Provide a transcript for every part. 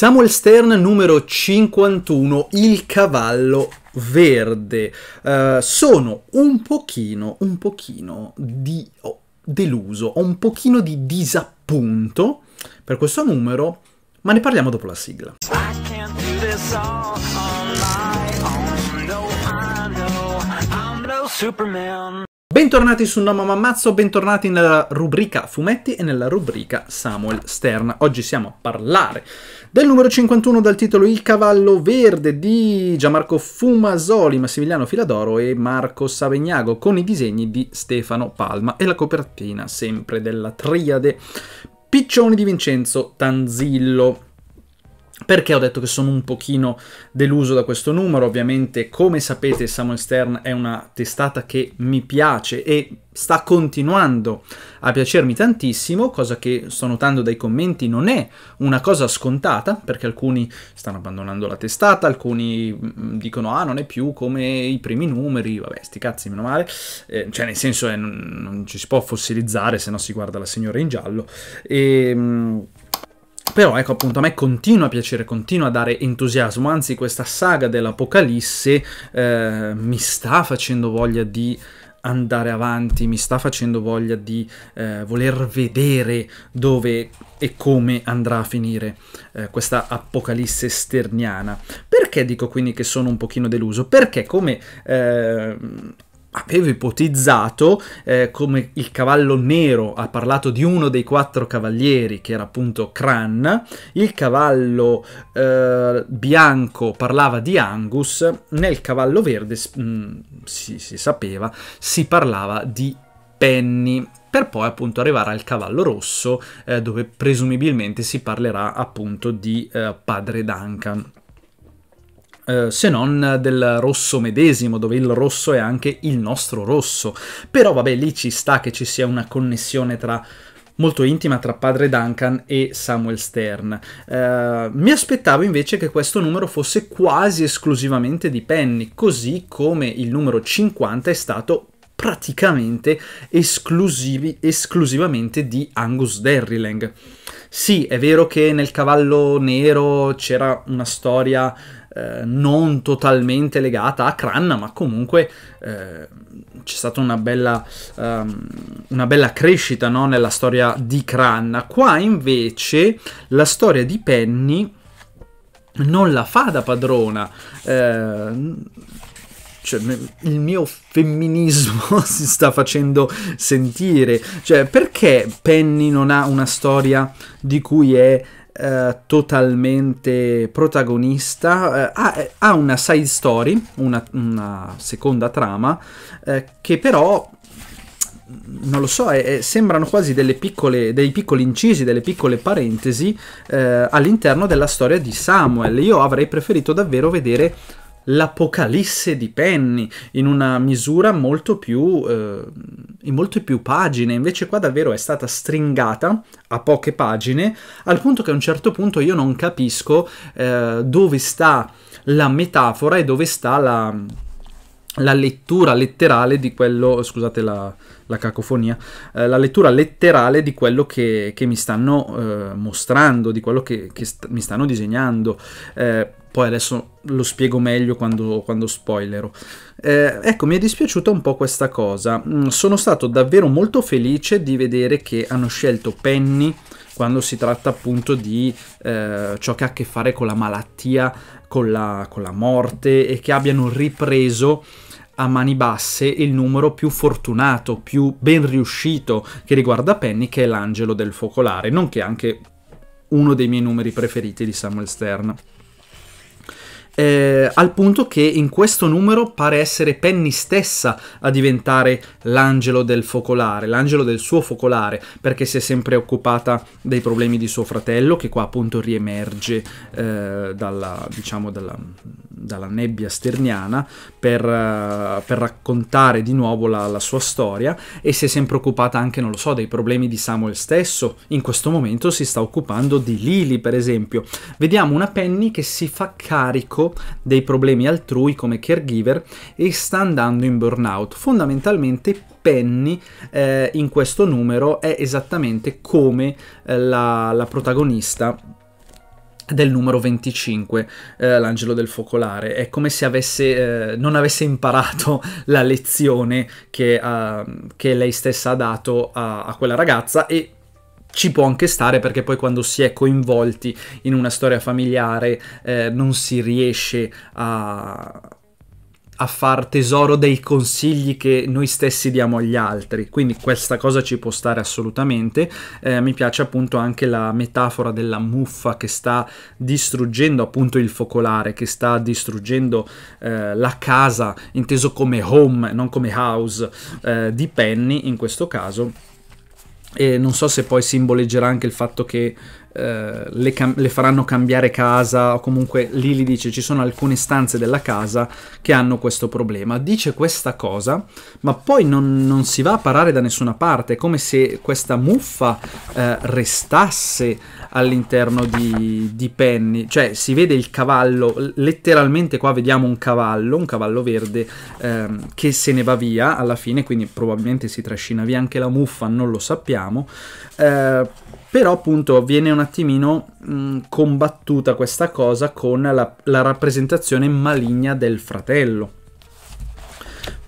Samuel Stern numero 51, Il cavallo verde. Uh, sono un pochino, un pochino di oh, deluso, ho un pochino di disappunto per questo numero, ma ne parliamo dopo la sigla. Oh, Superman. Bentornati su Noma Mammazzo, bentornati nella rubrica fumetti e nella rubrica Samuel Stern. Oggi siamo a parlare del numero 51 dal titolo Il cavallo verde di Gianmarco Fumasoli, Massimiliano Filadoro e Marco Savegnago con i disegni di Stefano Palma e la copertina sempre della triade Piccioni di Vincenzo Tanzillo. Perché ho detto che sono un pochino deluso da questo numero? Ovviamente, come sapete, Samuel Stern è una testata che mi piace e sta continuando a piacermi tantissimo, cosa che sto notando dai commenti non è una cosa scontata, perché alcuni stanno abbandonando la testata, alcuni mm, dicono ah non è più come i primi numeri, vabbè sti cazzi meno male, eh, cioè nel senso è, eh, non, non, ci si può fossilizzare se no si guarda la signora in giallo. E, ehm, però ecco appunto a me continua a piacere, continua a dare entusiasmo, anzi questa saga dell'Apocalisse eh, mi sta facendo voglia di andare avanti, mi sta facendo voglia di eh, voler vedere dove e come andrà a finire eh, questa apocalisse sterniana. Perché dico quindi che sono un pochino deluso? Perché come eh, aveva ipotizzato eh, come il cavallo nero ha parlato di uno dei quattro cavalieri che era appunto Cran, il cavallo eh, bianco parlava di Angus, nel cavallo verde mh, mm, si, si sapeva si parlava di Penny per poi appunto arrivare al cavallo rosso eh, dove presumibilmente si parlerà appunto di eh, padre Duncan. Eh, se non del rosso medesimo, dove il rosso è anche il nostro rosso. Però vabbè, lì ci sta che ci sia una connessione tra molto intima tra padre Duncan e Samuel Stern. Eh, mi aspettavo invece che questo numero fosse quasi esclusivamente di Penny, così come il numero 50 è stato praticamente esclusivamente di Angus Derrilang. Sì, è vero che nel Cavallo Nero c'era una storia eh, non totalmente legata a Cranna, ma comunque eh, c'è stata una bella, um, una bella crescita no? nella storia di Cranna. Qua invece la storia di Penny non la fa da padrona. Eh, cioè, il mio femminismo si sta facendo sentire. Cioè, perché Penny non ha una storia di cui è eh, totalmente protagonista, eh, ha, eh, ha, una side story, una, una seconda trama, eh, che però mm, non lo so, è, sembrano quasi piccole, dei piccoli incisi, delle piccole parentesi eh, all'interno della storia di Samuel. Io avrei preferito davvero vedere l'apocalisse di Penny in una misura molto più, eh, in molte più pagine, invece qua davvero è stata stringata a poche pagine, al punto che a un certo punto io non capisco eh, dove sta la metafora e dove sta la, la lettura letterale di quello, scusate la, la cacofonia, eh, la lettura letterale di quello che, che mi stanno eh, mostrando, di quello che, che st mi stanno disegnando. Eh, poi adesso lo spiego meglio quando, quando spoilero. Eh, ecco, mi è dispiaciuta un po' questa cosa. Mm, sono stato davvero molto felice di vedere che hanno scelto Penny quando si tratta appunto di eh, ciò che ha a che fare con la malattia, con la, con la morte e che abbiano ripreso a mani basse il numero più fortunato, più ben riuscito che riguarda Penny, che è l'angelo del focolare, nonché anche uno dei miei numeri preferiti di Samuel Stern eh, al punto che in questo numero pare essere Penny stessa a diventare l'angelo del focolare, l'angelo del suo focolare, perché si è sempre occupata dei problemi di suo fratello, che qua appunto riemerge eh, dalla, diciamo, dalla, dalla nebbia sterniana per, eh, per raccontare di nuovo la, la, sua storia e si è sempre occupata anche, non lo so, dei problemi di Samuel stesso. In questo momento si sta occupando di Lily, per esempio. Vediamo una Penny che si fa carico dei problemi altrui come caregiver e sta andando in burnout. Fondamentalmente Penny eh, in questo numero è esattamente come eh, la, la protagonista del numero 25, eh, l'angelo del focolare. È come se avesse, eh, non avesse imparato la lezione che, uh, che lei stessa ha dato a, a quella ragazza e ci può anche stare perché poi quando si è coinvolti in una storia familiare eh, non si riesce a, a far tesoro dei consigli che noi stessi diamo agli altri, quindi questa cosa ci può stare assolutamente. Eh, mi piace appunto anche la metafora della muffa che sta distruggendo appunto il focolare, che sta distruggendo eh, la casa, inteso come home, non come house, eh, di Penny in questo caso e non so se poi simboleggerà anche il fatto che eh, le, cam- le, faranno cambiare casa o comunque Lily dice ci sono alcune stanze della casa che hanno questo problema. Dice questa cosa, ma poi non, non si va a parare da nessuna parte, è come se questa muffa eh, restasse all'interno di, di Penny. Cioè si vede il cavallo, letteralmente qua vediamo un cavallo, un cavallo verde ehm, che se ne va via alla fine, quindi probabilmente si trascina via anche la muffa, non lo sappiamo. Eh, però appunto viene un attimino mh, mm, combattuta questa cosa con la, la rappresentazione maligna del fratello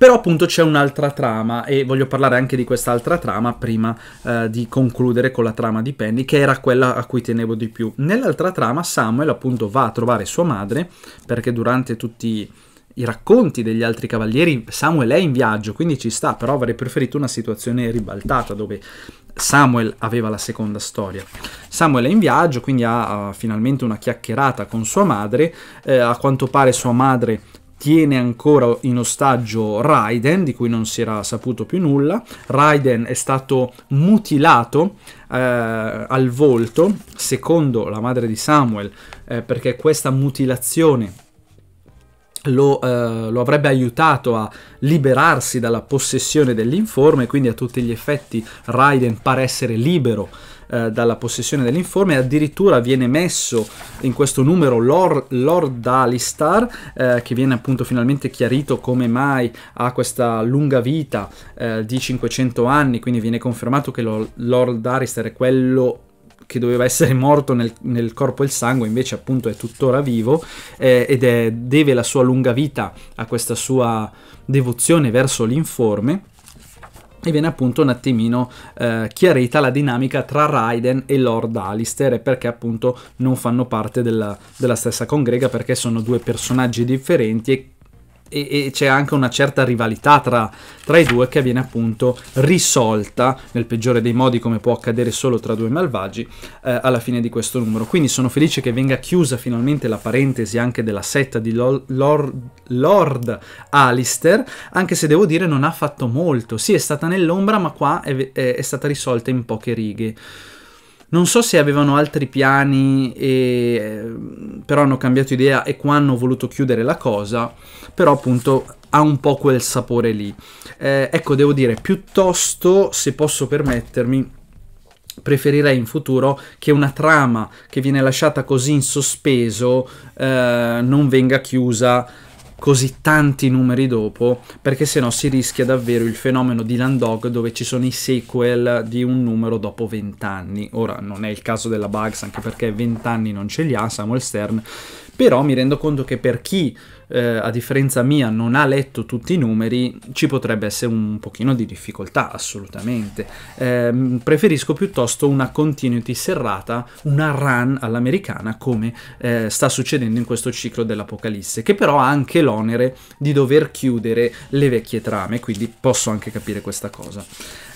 però appunto c'è un'altra trama e voglio parlare anche di quest'altra trama prima eh, di concludere con la trama di Penny, che era quella a cui tenevo di più. Nell'altra trama Samuel appunto va a trovare sua madre perché durante tutti i racconti degli altri cavalieri, Samuel è in viaggio, quindi ci sta, però avrei preferito una situazione ribaltata dove Samuel aveva la seconda storia. Samuel è in viaggio, quindi ha, ha finalmente una chiacchierata con sua madre, eh, a quanto pare sua madre tiene ancora in ostaggio Raiden, di cui non si era saputo più nulla. Raiden è stato mutilato eh, al volto, secondo la madre di Samuel, eh, perché questa mutilazione lo, eh, lo, avrebbe aiutato a liberarsi dalla possessione dell'informe, quindi a tutti gli effetti Raiden pare essere libero eh, dalla possessione dell'informe, addirittura viene messo in questo numero Lord, Lord Alistar, eh, che viene appunto finalmente chiarito come mai ha questa lunga vita eh, di 500 anni, quindi viene confermato che lo, Lord Alistar è quello che doveva essere morto nel, nel, corpo e il sangue, invece appunto è tuttora vivo eh, ed è, deve la sua lunga vita a questa sua devozione verso l'informe e viene appunto un attimino eh, chiarita la dinamica tra Raiden e Lord Alistair e perché appunto non fanno parte della, della stessa congrega perché sono due personaggi differenti e e, e c'è anche una certa rivalità tra, tra, i due che viene appunto risolta nel peggiore dei modi come può accadere solo tra due malvagi eh, alla fine di questo numero. Quindi sono felice che venga chiusa finalmente la parentesi anche della setta di Lord, Lord, Lord Alistair, anche se devo dire non ha fatto molto, sì è stata nell'ombra ma qua è, è, è stata risolta in poche righe. Non so se avevano altri piani, e, eh, però hanno cambiato idea e qua hanno voluto chiudere la cosa, però appunto ha un po' quel sapore lì. Eh, ecco, devo dire, piuttosto, se posso permettermi, preferirei in futuro che una trama che viene lasciata così in sospeso eh, non venga chiusa così tanti numeri dopo, perché sennò si rischia davvero il fenomeno di Landog dove ci sono i sequel di un numero dopo 20 anni. Ora non è il caso della Bugs, anche perché 20 anni non ce li ha Samuel Stern, però mi rendo conto che per chi, eh, a differenza mia, non ha letto tutti i numeri, ci potrebbe essere un pochino di difficoltà, assolutamente. Eh, preferisco piuttosto una continuity serrata, una run all'americana, come eh, sta succedendo in questo ciclo dell'Apocalisse, che però ha anche l'onere di dover chiudere le vecchie trame, quindi posso anche capire questa cosa.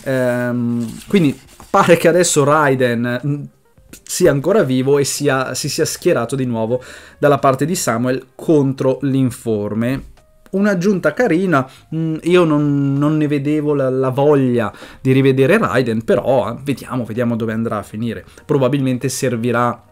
Ehm, quindi pare che adesso Raiden mm, sia ancora vivo e sia, si sia schierato di nuovo dalla parte di Samuel contro l'informe un'aggiunta carina. Mm, io non, non ne vedevo la, la, voglia di rivedere Raiden, però ah, vediamo, vediamo dove andrà a finire. Probabilmente servirà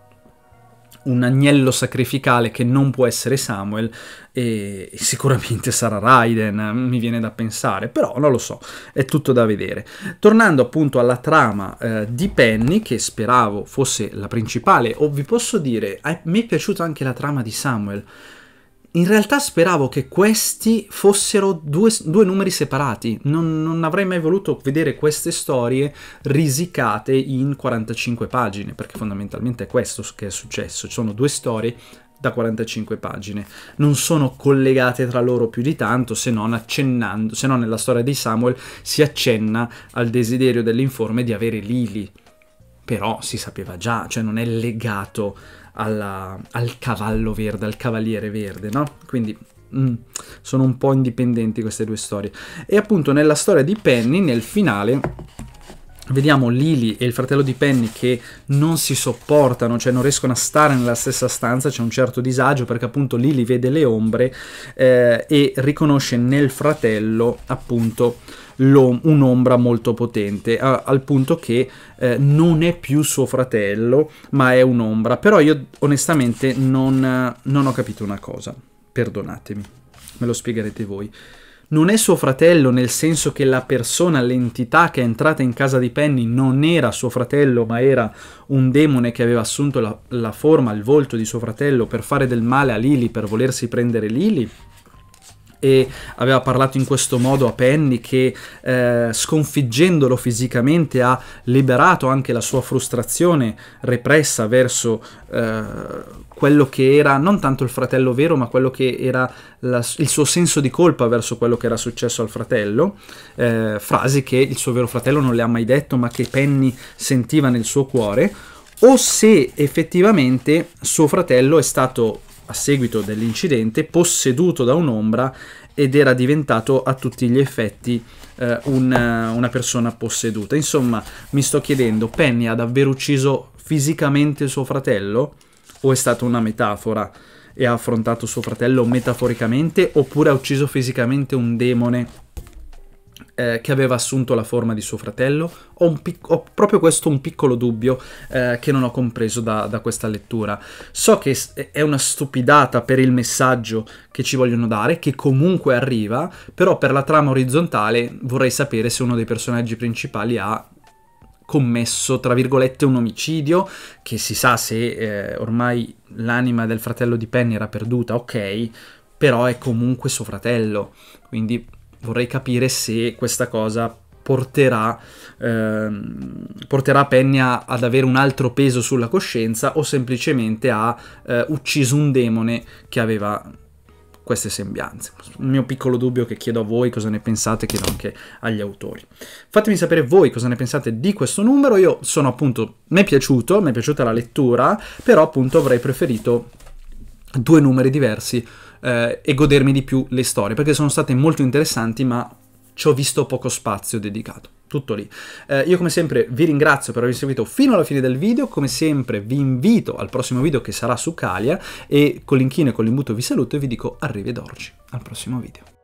un agnello sacrificale che non può essere Samuel e sicuramente sarà Raiden, mi viene da pensare, però non lo so, è tutto da vedere. Tornando appunto alla trama eh, di Penny, che speravo fosse la principale, o vi posso dire, a me è piaciuta anche la trama di Samuel, in realtà speravo che questi fossero due, due numeri separati, non, non, avrei mai voluto vedere queste storie risicate in 45 pagine, perché fondamentalmente è questo che è successo, ci sono due storie da 45 pagine, non sono collegate tra loro più di tanto se non accennando, se non nella storia di Samuel si accenna al desiderio dell'informe di avere Lily, però si sapeva già, cioè non è legato alla, al cavallo verde, al cavaliere verde, no? Quindi mm, sono un po' indipendenti queste due storie. E appunto nella storia di Penny, nel finale, vediamo Lily e il fratello di Penny che non si sopportano, cioè non riescono a stare nella stessa stanza, c'è un certo disagio perché appunto Lily vede le ombre eh, e riconosce nel fratello appunto un'ombra molto potente, a, al punto che eh, non è più suo fratello, ma è un'ombra. Però io onestamente non, non ho capito una cosa, perdonatemi, me lo spiegherete voi non è suo fratello nel senso che la persona, l'entità che è entrata in casa di Penny non era suo fratello, ma era un demone che aveva assunto la, la, forma, il volto di suo fratello per fare del male a Lily, per volersi prendere Lily? e aveva parlato in questo modo a Penny che eh, sconfiggendolo fisicamente ha liberato anche la sua frustrazione repressa verso eh, quello che era non tanto il fratello vero ma quello che era la, il suo senso di colpa verso quello che era successo al fratello, eh, frasi che il suo vero fratello non le ha mai detto ma che Penny sentiva nel suo cuore o se effettivamente suo fratello è stato a seguito dell'incidente, posseduto da un'ombra ed era diventato a tutti gli effetti eh, una, eh, una persona posseduta. Insomma, mi sto chiedendo, Penny ha davvero ucciso fisicamente suo fratello? O è stata una metafora e ha affrontato suo fratello metaforicamente? Oppure ha ucciso fisicamente un demone eh, che aveva assunto la forma di suo fratello? Ho, ho proprio questo un piccolo dubbio eh, che non ho compreso da, da questa lettura. So che è una stupidata per il messaggio che ci vogliono dare, che comunque arriva, però per la trama orizzontale vorrei sapere se uno dei personaggi principali ha commesso, tra virgolette, un omicidio, che si sa se eh, ormai l'anima del fratello di Penny era perduta, ok, però è comunque suo fratello, quindi vorrei capire se questa cosa porterà, ehm, porterà Pennia ad avere un altro peso sulla coscienza o semplicemente ha eh, ucciso un demone che aveva queste sembianze. Un mio piccolo dubbio che chiedo a voi cosa ne pensate, chiedo anche agli autori. Fatemi sapere voi cosa ne pensate di questo numero, io sono appunto, mi è piaciuto, mi è piaciuta la lettura, però appunto avrei preferito due numeri diversi eh, e godermi di più le storie, perché sono state molto interessanti, ma ci ho visto poco spazio dedicato. Tutto lì. Eh, io come sempre vi ringrazio per avermi seguito fino alla fine del video, come sempre vi invito al prossimo video che sarà su Calia e con l'inchino e con l'imbuto vi saluto e vi dico arrivederci al prossimo video.